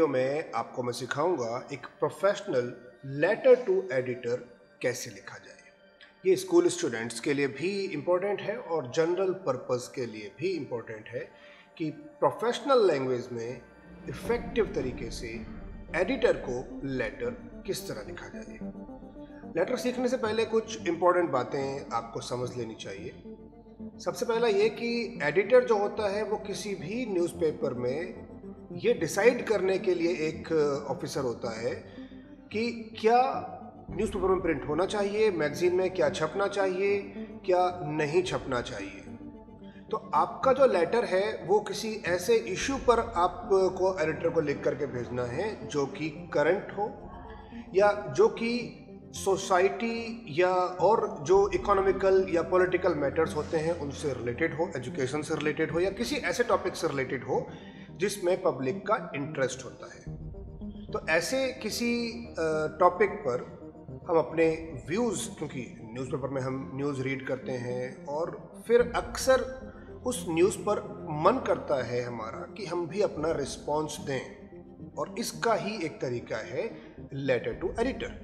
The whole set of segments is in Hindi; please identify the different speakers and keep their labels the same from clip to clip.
Speaker 1: वीडियो में आपको मैं सिखाऊंगा एक प्रोफेशनल लेटर टू एडिटर कैसे लिखा जाए ये स्कूल स्टूडेंट्स के लिए भी इम्पोर्टेंट है और जनरल पर्पस के लिए भी इम्पोर्टेंट है कि प्रोफेशनल लैंग्वेज में इफ़ेक्टिव तरीके से एडिटर को लेटर किस तरह लिखा जाए लेटर सीखने से पहले कुछ इम्पोर्टेंट बातें आपको समझ लेनी चाहिए सबसे पहला ये कि एडिटर जो होता है वो किसी भी न्यूज़पेपर में ये डिसाइड करने के लिए एक ऑफिसर uh, होता है कि क्या न्यूज़पेपर में प्रिंट होना चाहिए मैगज़ीन में क्या छपना चाहिए क्या नहीं छपना चाहिए तो आपका जो लेटर है वो किसी ऐसे इशू पर आपको एडिटर को लिख करके भेजना है जो कि करंट हो या जो कि सोसाइटी या और जो इकोनॉमिकल या पॉलिटिकल मैटर्स होते हैं उनसे रिलेटेड हो एजुकेशन से रिलेटेड हो या किसी ऐसे टॉपिक से रिलेटेड हो जिसमें पब्लिक का इंटरेस्ट होता है तो ऐसे किसी टॉपिक पर हम अपने व्यूज़ क्योंकि न्यूज़पेपर में हम न्यूज़ रीड करते हैं और फिर अक्सर उस न्यूज़ पर मन करता है हमारा कि हम भी अपना रिस्पॉन्स दें और इसका ही एक तरीका है लेटर टू एडिटर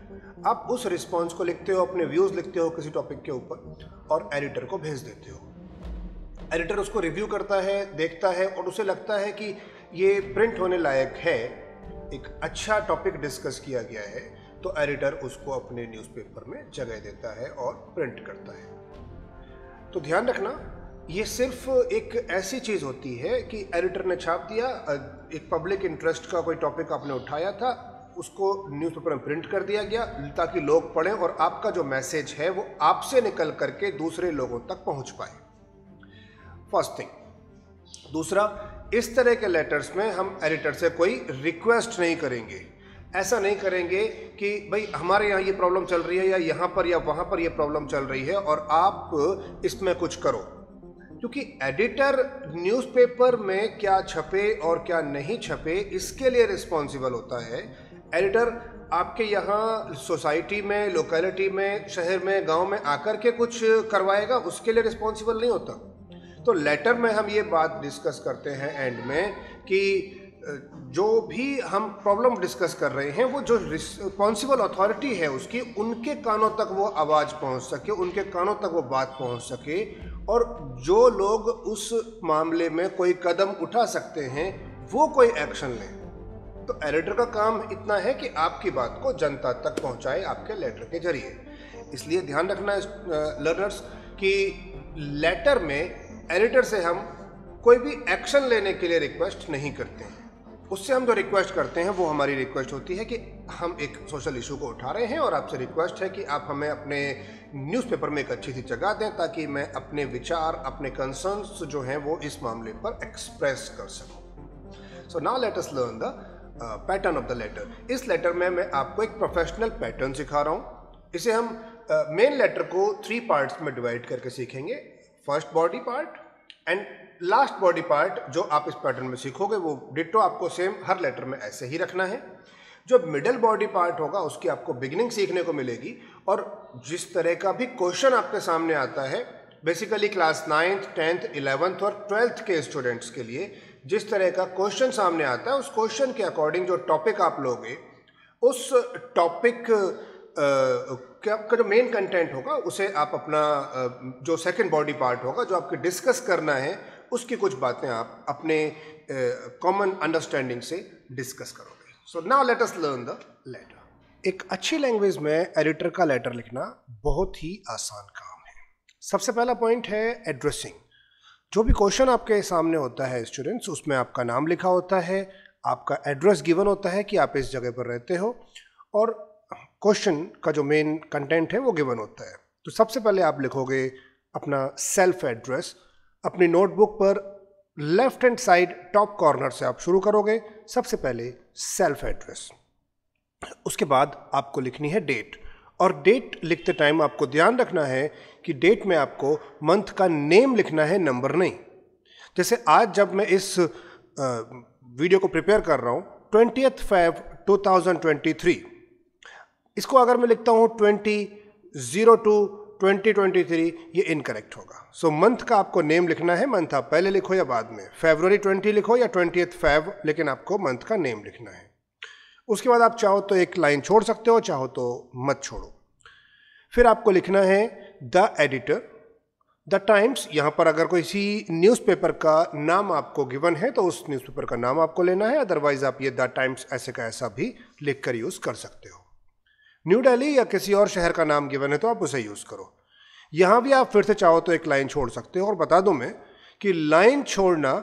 Speaker 1: आप उस रिस्पॉन्स को लिखते हो अपने व्यूज़ लिखते हो किसी टॉपिक के ऊपर और एडिटर को भेज देते हो एडिटर उसको रिव्यू करता है देखता है और उसे लगता है कि ये प्रिंट होने लायक है एक अच्छा टॉपिक डिस्कस किया गया है तो एडिटर उसको अपने न्यूज़पेपर में जगह देता है और प्रिंट करता है तो ध्यान रखना ये सिर्फ एक ऐसी चीज़ होती है कि एडिटर ने छाप दिया एक पब्लिक इंटरेस्ट का कोई टॉपिक आपने उठाया था उसको न्यूज़पेपर में प्रिंट कर दिया गया ताकि लोग पढ़ें और आपका जो मैसेज है वो आपसे निकल करके दूसरे लोगों तक पहुंच पाए फर्स्ट थिंग दूसरा इस तरह के लेटर्स में हम एडिटर से कोई रिक्वेस्ट नहीं करेंगे ऐसा नहीं करेंगे कि भाई हमारे यहाँ ये प्रॉब्लम चल रही है या यहाँ पर या वहाँ पर ये प्रॉब्लम चल रही है और आप इसमें कुछ करो क्योंकि एडिटर न्यूज़पेपर में क्या छपे और क्या नहीं छपे इसके लिए रिस्पॉन्सिबल होता है एडिटर आपके यहाँ सोसाइटी में लोकेलिटी में शहर में गांव में आकर के कुछ करवाएगा उसके लिए रिस्पॉन्सिबल नहीं होता तो लेटर में हम ये बात डिस्कस करते हैं एंड में कि जो भी हम प्रॉब्लम डिस्कस कर रहे हैं वो जो रिस्पॉन्सिबल अथॉरिटी है उसकी उनके कानों तक वो आवाज़ पहुंच सके उनके कानों तक वो बात पहुंच सके और जो लोग उस मामले में कोई कदम उठा सकते हैं वो कोई एक्शन लें तो एडिटर का काम इतना है कि आपकी बात को जनता तक पहुंचाए आपके लेटर के जरिए इसलिए ध्यान रखना लर्नर्स कि लेटर में एडिटर से हम कोई भी एक्शन लेने के लिए रिक्वेस्ट नहीं करते हैं उससे हम जो रिक्वेस्ट करते हैं वो हमारी रिक्वेस्ट होती है कि हम एक सोशल इशू को उठा रहे हैं और आपसे रिक्वेस्ट है कि आप हमें अपने न्यूज़पेपर में एक अच्छी सी जगह दें ताकि मैं अपने विचार अपने कंसर्न्स जो हैं वो इस मामले पर एक्सप्रेस कर सकूं so now let us learn the pattern of the letter इस लेटर में मैं आपको एक प्रोफेशनल पैटर्न सिखा रहा हूँ इसे हम मेन uh, लेटर को थ्री पार्ट्स में डिवाइड करके सीखेंगे first body part and last body part जो आप इस पैटर्न में सीखोगे वो डिटो आपको सेम हर लेटर में ऐसे ही रखना है जो मिडल बॉडी पार्ट होगा उसकी आपको बिगिनिंग सीखने को मिलेगी और जिस तरह का भी क्वेश्चन आपके सामने आता है basically class ninth tenth eleventh और ट्वेल्थ के स्टूडेंट्स के लिए जिस तरह का क्वेश्चन सामने आता है उस क्वेश्चन के अकॉर्डिंग जो टॉपिक आप लोगे उस टॉपिक क्या आपका जो मेन कंटेंट होगा उसे आप अपना जो सेकंड बॉडी पार्ट होगा जो आपके डिस्कस करना है उसकी कुछ बातें आप अपने कॉमन अंडरस्टैंडिंग से डिस्कस करोगे so now let us learn the letter एक अच्छी लैंग्वेज में एडिटर का लेटर लिखना बहुत ही आसान काम है सबसे पहला पॉइंट है एड्रेसिंग जो भी क्वेश्चन आपके सामने होता है स्टूडेंट्स उसमें आपका नाम लिखा होता है आपका एड्रेस गिवन होता है कि आप इस जगह पर रहते हो और क्वेश्चन का जो मेन कंटेंट है वो गिवन होता है तो सबसे पहले आप लिखोगे अपना सेल्फ एड्रेस अपनी नोटबुक पर left hand side top corner से आप शुरू करोगे सबसे पहले सेल्फ एड्रेस उसके बाद आपको लिखनी है डेट और डेट लिखते टाइम आपको ध्यान रखना है कि डेट में आपको मंथ का नेम लिखना है नंबर नहीं जैसे आज जब मैं इस वीडियो को प्रिपेयर कर रहा हूँ twenty five two thousand twenty three इसको अगर मैं लिखता हूँ twenty zero two twenty twenty three ये इनकरेक्ट होगा सो so, मंथ का आपको नेम लिखना है मंथ आप पहले लिखो या बाद में फेबररी ट्वेंटी लिखो या ट्वेंटी फेब लेकिन आपको मंथ का नेम लिखना है उसके बाद आप चाहो तो एक लाइन छोड़ सकते हो चाहो तो मत छोड़ो फिर आपको लिखना है द एडिटर द टाइम्स यहाँ पर अगर कोई सी न्यूज़पेपर का नाम आपको गिवन है तो उस न्यूज़पेपर का नाम आपको लेना है अदरवाइज़ आप ये द टाइम्स ऐसे का ऐसा भी लिख कर यूज़ कर सकते हो न्यू डेली या किसी और शहर का नाम गिवन है तो आप उसे यूज़ करो यहाँ भी आप फिर से चाहो तो एक लाइन छोड़ सकते हो और बता दूँ मैं कि लाइन छोड़ना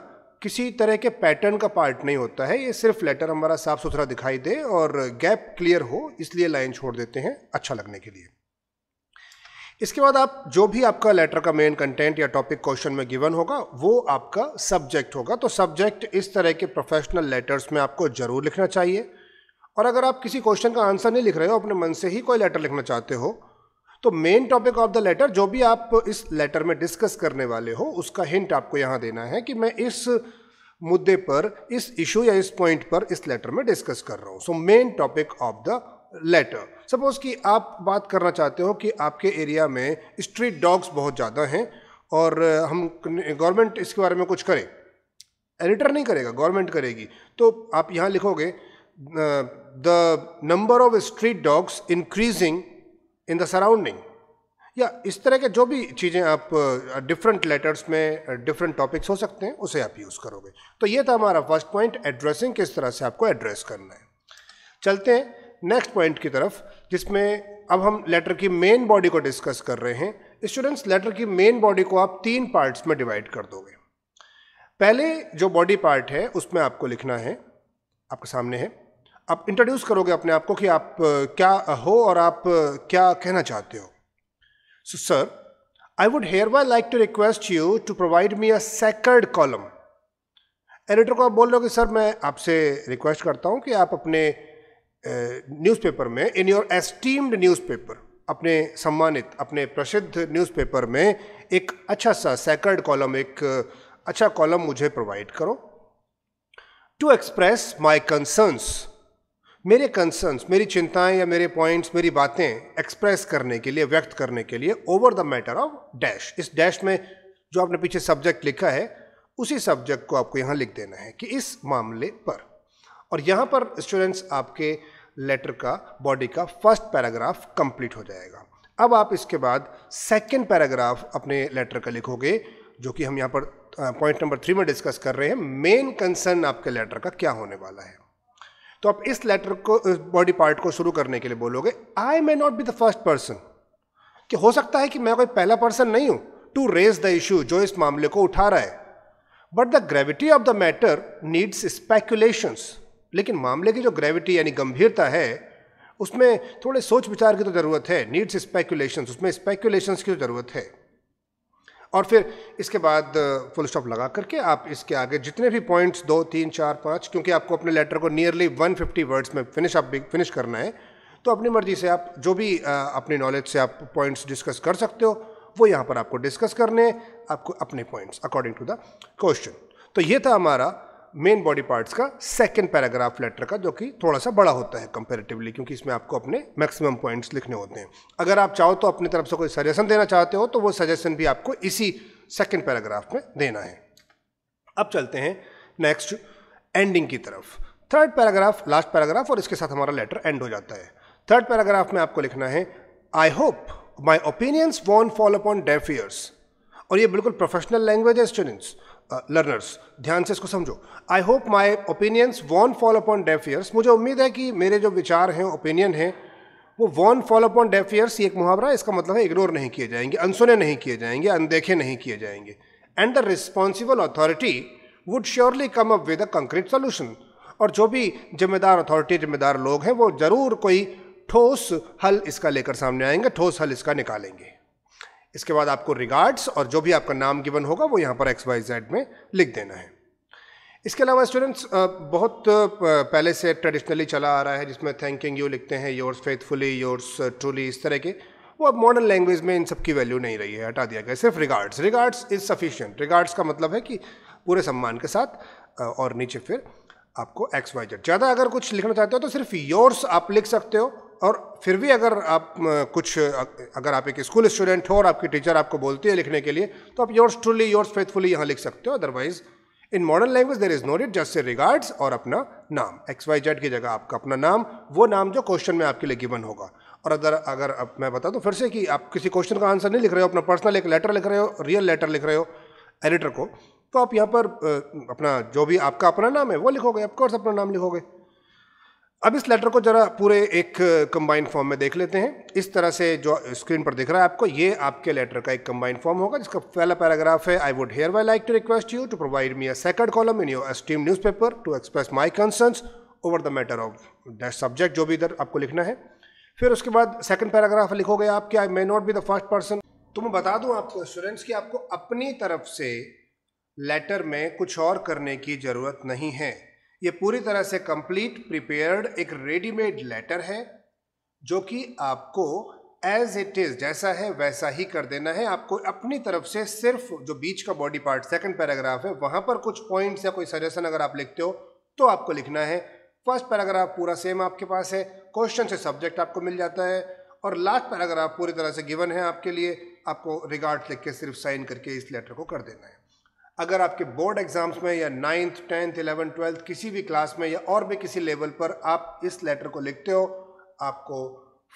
Speaker 1: किसी तरह के पैटर्न का पार्ट नहीं होता है ये सिर्फ लेटर हमारा साफ सुथरा दिखाई दे और गैप क्लियर हो इसलिए लाइन छोड़ देते हैं अच्छा लगने के लिए इसके बाद आप जो भी आपका लेटर का मेन कंटेंट या टॉपिक क्वेश्चन में गिवन होगा वो आपका सब्जेक्ट होगा तो सब्जेक्ट इस तरह के प्रोफेशनल लेटर्स में आपको जरूर लिखना चाहिए और अगर आप किसी क्वेश्चन का आंसर नहीं लिख रहे हो अपने मन से ही कोई लेटर लिखना चाहते हो तो main topic of the letter जो भी आप इस लेटर में डिस्कस करने वाले हो उसका हिंट आपको यहाँ देना है कि मैं इस मुद्दे पर इस इशू या इस पॉइंट पर इस लेटर में डिस्कस कर रहा हूँ so main topic of the letter suppose कि आप बात करना चाहते हो कि आपके एरिया में स्ट्रीट डॉग्स बहुत ज़्यादा हैं और हम गवर्नमेंट इसके बारे में कुछ करें एडिटर नहीं करेगा गवर्नमेंट करेगी तो आप यहाँ लिखोगे Uh, the number of street dogs increasing in the surrounding या इस तरह के जो भी चीज़ें आप डिफरेंट uh, लेटर्स में डिफरेंट uh, टॉपिक्स हो सकते हैं उसे आप यूज़ करोगे तो ये था हमारा फर्स्ट पॉइंट एड्रेसिंग किस तरह से आपको एड्रेस करना है चलते हैं नेक्स्ट पॉइंट की तरफ जिसमें अब हम लेटर की मेन बॉडी को डिस्कस कर रहे हैं स्टूडेंट्स लेटर की मेन बॉडी को आप तीन पार्ट्स में डिवाइड कर दोगे पहले जो बॉडी पार्ट है उसमें आपको लिखना है आपके सामने है आप इंट्रोड्यूस करोगे अपने आप को कि आप क्या हो और आप क्या कहना चाहते हो so sir I would hereby like to request you to provide me a second column editor को आप बोल रहे हो कि सर मैं आपसे रिक्वेस्ट करता हूँ कि आप अपने न्यूज़पेपर में इन योर एस्टीम्ड न्यूज़पेपर अपने सम्मानित अपने प्रसिद्ध न्यूज़पेपर में एक अच्छा सा सेकर्ड कॉलम एक अच्छा कॉलम मुझे प्रोवाइड करो टू एक्सप्रेस माई कंसर्न्स मेरे कंसर्न्स मेरी चिंताएं या मेरे पॉइंट्स मेरी बातें एक्सप्रेस करने के लिए व्यक्त करने के लिए over the matter of dash इस डैश में जो आपने पीछे सब्जेक्ट लिखा है उसी सब्जेक्ट को आपको यहाँ लिख देना है कि इस मामले पर और यहाँ पर स्टूडेंट्स आपके लेटर का बॉडी का फर्स्ट पैराग्राफ कंप्लीट हो जाएगा अब आप इसके बाद सेकेंड पैराग्राफ अपने लेटर का लिखोगे जो कि हम यहाँ पर पॉइंट नंबर थ्री में डिस्कस कर रहे हैं मेन कंसर्न आपके लेटर का क्या होने वाला है तो आप इस लेटर को इस बॉडी पार्ट को शुरू करने के लिए बोलोगे I may not be the first person कि हो सकता है कि मैं कोई पहला पर्सन नहीं हूँ टू रेज द इशू जो इस मामले को उठा रहा है but the gravity of the matter needs speculations लेकिन मामले की जो ग्रेविटी यानी गंभीरता है उसमें थोड़े सोच विचार की तो ज़रूरत है नीड्स स्पेकुलेशंस उसमें स्पेकुलेशंस की तो ज़रूरत है और फिर इसके बाद फुल स्टॉप लगा करके आप इसके आगे जितने भी पॉइंट्स दो तीन चार पाँच क्योंकि आपको अपने लेटर को नियरली 150 वर्ड्स में फिनिश आप फिनिश करना है तो अपनी मर्जी से आप जो भी अपनी नॉलेज से आप पॉइंट्स डिस्कस कर सकते हो वो यहाँ पर आपको डिस्कस करने आपको अपने points according to the question तो ये था हमारा मेन बॉडी पार्ट्स का सेकेंड पैराग्राफ लेटर का जो कि थोड़ा सा बड़ा होता है कंपेरेटिवली क्योंकि इसमें आपको अपने मैक्सिमम पॉइंट्स लिखने होते हैं अगर आप चाहो तो अपनी तरफ से कोई सजेशन देना चाहते हो तो वो सजेशन भी आपको इसी सेकेंड पैराग्राफ में देना है अब चलते हैं नेक्स्ट एंडिंग की तरफ थर्ड पैराग्राफ लास्ट पैराग्राफ और इसके साथ हमारा लेटर एंड हो जाता है थर्ड पैराग्राफ में आपको लिखना है I hope my opinions won't follow upon deaf ears और ये बिल्कुल प्रोफेशनल लैंग्वेज है स्टूडेंट्स लर्नर्स ध्यान से इसको समझो I hope my opinions won't fall upon deaf ears मुझे उम्मीद है कि मेरे जो विचार हैं ओपिनियन हैं वो won't fall upon deaf ears एक मुहावरा इसका मतलब है इग्नोर नहीं किए जाएंगे अनसुने नहीं किए जाएंगे अनदेखे नहीं किए जाएंगे and the responsible authority would surely come up with a concrete solution और जो भी जिम्मेदार अथॉरिटी जिम्मेदार लोग हैं वो ज़रूर कोई ठोस हल इसका लेकर सामने आएंगे ठोस हल इसका निकालेंगे इसके बाद आपको रिगार्ड्स और जो भी आपका नाम गिवन होगा वो यहाँ पर एक्स वाई जेड में लिख देना है इसके अलावा स्टूडेंट्स बहुत पहले से ट्रेडिशनली चला आ रहा है जिसमें थैंकिंग यू लिखते हैं योर्स फेथफुली योर्स ट्रूली इस तरह के वो अब मॉडर्न लैंग्वेज में इन सब की वैल्यू नहीं रही है हटा दिया गया सिर्फ regards regards is sufficient regards का मतलब है कि पूरे सम्मान के साथ और नीचे फिर आपको एक्स वाई जेड ज़्यादा अगर कुछ लिखना चाहते हो तो सिर्फ योर्स आप लिख सकते हो और फिर भी अगर आप कुछ अगर आप एक स्कूल स्टूडेंट हो और आपकी टीचर आपको बोलती है लिखने के लिए तो आप योर्स ट्रूली योर्स फेथफुली यहाँ लिख सकते हो otherwise in modern language there is no डिट जस्ट से रिगार्ड्स और अपना नाम एक्स वाई जेड की जगह आपका अपना नाम वो नाम जो क्वेश्चन में आपके लिए गिवन होगा और अगर अगर अब मैं बता दूँ फिर से कि आप किसी क्वेश्चन का आंसर नहीं लिख रहे हो अपना पर्सनल एक लेटर लिख रहे हो रियल लेटर लिख रहे हो एडिटर को तो आप यहाँ पर अपना जो भी आपका अपना नाम है वो लिखोगे ऑफकोर्स अपना नाम लिखोगे अब इस लेटर को जरा पूरे एक कंबाइंड फॉर्म में देख लेते हैं इस तरह से जो स्क्रीन पर दिख रहा है आपको ये आपके लेटर का एक कंबाइंड फॉर्म होगा जिसका पहला पैराग्राफ है I would hereby like to request you to provide me a second column in your esteem newspaper to express my concerns over the matter of that subject जो भी इधर आपको लिखना है फिर उसके बाद सेकंड पैराग्राफ लिखोगे आप कि I may not be the first person तो मैं बता दूं आपको स्टूडेंट्स की आपको अपनी तरफ से लेटर में कुछ और करने की ज़रूरत नहीं है ये पूरी तरह से कंप्लीट प्रिपेयर्ड एक रेडीमेड लेटर है जो कि आपको एज इट इज़ जैसा है वैसा ही कर देना है आपको अपनी तरफ से सिर्फ जो बीच का बॉडी पार्ट सेकंड पैराग्राफ है वहां पर कुछ पॉइंट्स या कोई सजेशन अगर आप लिखते हो तो आपको लिखना है फर्स्ट पैराग्राफ पूरा सेम आपके पास है क्वेश्चन से सब्जेक्ट आपको मिल जाता है और लास्ट पैराग्राफ पूरी तरह से गिवन है आपके लिए आपको रिगार्ड लिख के सिर्फ साइन करके इस लेटर को कर देना है अगर आपके बोर्ड एग्ज़ाम्स में या नाइन्थ टेंथ इलेवन ट्वेल्थ किसी भी क्लास में या और भी किसी लेवल पर आप इस लेटर को लिखते हो आपको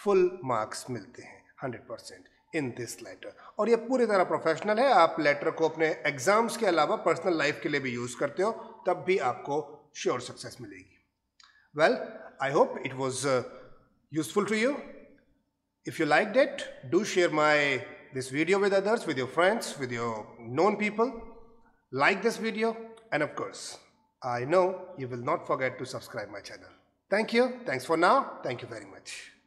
Speaker 1: फुल मार्क्स मिलते हैं hundred percent in this letter और ये पूरी तरह प्रोफेशनल है आप लेटर को अपने एग्ज़ाम्स के अलावा पर्सनल लाइफ के लिए भी यूज़ करते हो तब भी आपको श्योर सक्सेस मिलेगी well I hope it was useful to you If you liked it, do share my this video with others, with your friends, with your known people. like this video and of course, I know you will not forget to subscribe my channel. Thank you. Thanks for now. Thank you very much.